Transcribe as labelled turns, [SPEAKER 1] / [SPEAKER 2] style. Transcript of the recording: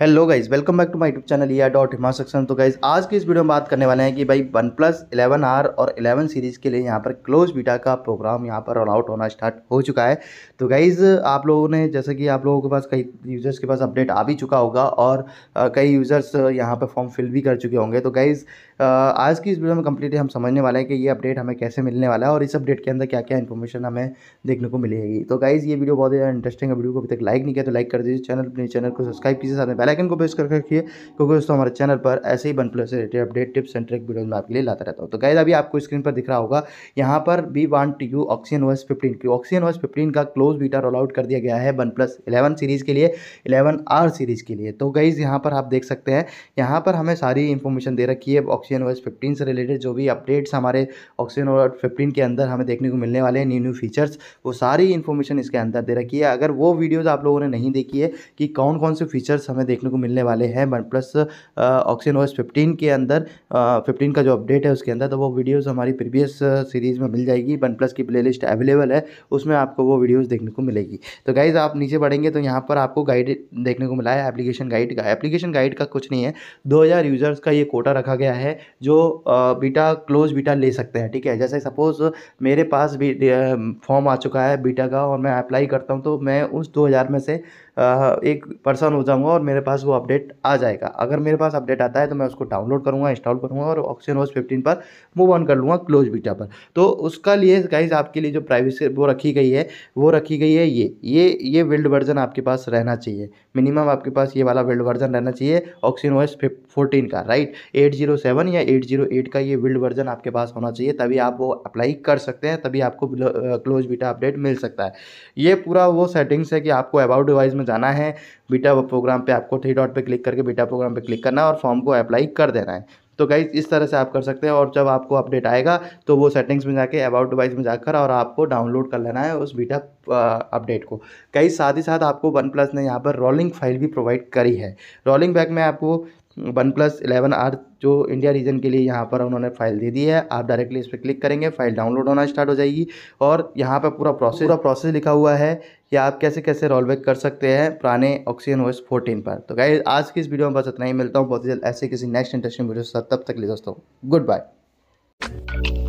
[SPEAKER 1] hello guys welcome back to my YouTube channel या dot हिमा सक्सन तो गाइज आज की इस वीडियो में बात करने वाले हैं कि भाई वन प्लस इलेवन आर और इलेवन सीरीज़ के लिए यहाँ पर क्लोज बीटा का प्रोग्राम यहाँ पर रोल आउट होना स्टार्ट हो चुका है तो गाइज़ आप लोगों ने जैसे कि आप लोगों के पास कई यूज़र्स के पास अपडेट आ भी चुका होगा और कई यूज़र्स यहाँ पर फॉर्म फिल भी कर चुके होंगे तो गाइज़ आज की इस वीडियो में कम्प्लीटली हम समझने वाले हैं कि ये अपडेट हमें कैसे मिलने वाला है और इस अपडेट के अंदर क्या क्या इन्फॉर्मेशन हमें देखने को मिलेगी तो गाइज़ ये वीडियो बहुत ज़्यादा इंटरेस्टिंग है वीडियो को अभी तक लाइक नहीं किया तो लाइक कर दीजिए चैनल अपने चैनल को सब्सक्राइब कीजिए साथ में बेलाइकन को प्रेस करके रखिए क्योंकि दोस्तों हमारे चैनल पर ऐसे ही वन प्लस से related update tips and trick video में आपके लिए लाता रहता हूँ तो गैज अभी आपको स्क्रीन पर दिख रहा होगा यहाँ पर बी वांट यू ऑक्सीजन वर्स फिफ्टीन की ऑक्सीजन वर्स फिफ्टीन का क्लोज बीटा रोल आउट कर दिया गया है वन प्लस इलेवन सीरीज़ के लिए इलेवन आर सीरीज़ के लिए तो गाइज यहाँ पर आप देख सकते हैं यहाँ पर हमें सारी इन्फॉर्मेशन दे रखी है ऑक्सीजन वर्स फिफ्टीन से रिलेटेड जो भी अपडेट्स हमारे ऑक्सीजन वर्स फिफ्टीन के अंदर हमें देखने को मिलने वाले हैं न्यू न्यू फीचर्स वो सारी इन्फॉर्मेशन इसके अंदर दे रखी है अगर वो वीडियोज़ आप लोगों ने नहीं देखी है कि कौन कौन से फीचर्स हमें देखने को मिलने वाले हैं OnePlus Oxygen OS fifteen के अंदर फिफ्टीन का जो अपडेट है उसके अंदर तो वो वीडियोज़ हमारी प्रीवियस सीरीज़ में मिल जाएगी वन प्लस की प्ले लिस्ट अवेलेबल है उसमें आपको वो वीडियोज़ देखने को मिलेगी तो गाइज़ आप नीचे बढ़ेंगे तो यहाँ पर आपको गाइड देखने को मिला है एप्लीकेशन गाइड का एप्लीकेशन गाइड का कुछ नहीं है दो यूज़र्स का ये कोटा रखा गया है जो बीटा क्लोज बीटा ले सकते हैं ठीक है जैसे सपोज़ मेरे पास भी फॉर्म आ चुका है बीटा का और मैं अप्लाई करता हूँ तो मैं उस 2000 में से एक पर्सन हो जाऊँगा और मेरे पास वो अपडेट आ जाएगा अगर मेरे पास अपडेट आता है तो मैं उसको डाउनलोड करूँगा इंस्टॉल करूँगा और ऑक्सीजन ओस फिफ्टीन पर मूव ऑन कर लूँगा क्लोज बीटा पर तो उसका लिए गाइज आपके लिए जो प्राइवेसी वो रखी गई है वो रखी गई है ये ये ये विल्ड वर्जन आपके पास रहना चाहिए मिनिमम आपके पास ये वाला विल्ड वर्जन रहना चाहिए ऑक्सीजन ओएस फोर्टीन का राइट एट जीरो सेवन या एट जीरो एट का ये विल्ड वर्जन आपके पास होना चाहिए तभी आप वो अप्लाई कर सकते हैं तभी आपको क्लोज बीटा अपडेट मिल सकता है ये पूरा वो सेटिंग्स है कि आपको अबाउट डिवाइस में जाना है बीटा प्रोग्राम पे आपको थ्री डॉट पे क्लिक करके बीटा प्रोग्राम पे क्लिक करना है और फॉर्म को अप्लाई कर देना है तो गाइज इस तरह से आप कर सकते हैं और जब आपको अपडेट आएगा तो वो सेटिंग्स में जाके अबाउट डिवाइस में जाकर और आपको डाउनलोड कर लेना है उस बीटा अपडेट को गाइज साथ ही साथ आपको वन प्लस ने यहाँ पर रोलिंग फाइल भी प्रोवाइड करी है रोलिंग बैग में आपको वन प्लस इलेवन आर जो इंडिया रीजन के लिए यहाँ पर उन्होंने फाइल दे दी है आप डायरेक्टली इस पर क्लिक करेंगे फाइल डाउनलोड होना स्टार्ट हो जाएगी और यहाँ पर पूरा प्रोसेस पूरा प्रोसेस लिखा हुआ है कि आप कैसे कैसे रोल बैक कर सकते हैं पुराने ऑक्सीजन ओएस फोर्टीन पर तो गाइज आज की इस वीडियो में बस इतना ही मिलता हूँ बहुत ही जल्द ऐसे किसी नेक्स्ट इंटरेस्टिंग वीडियो से तब तक ले दोस्तों गुड बाय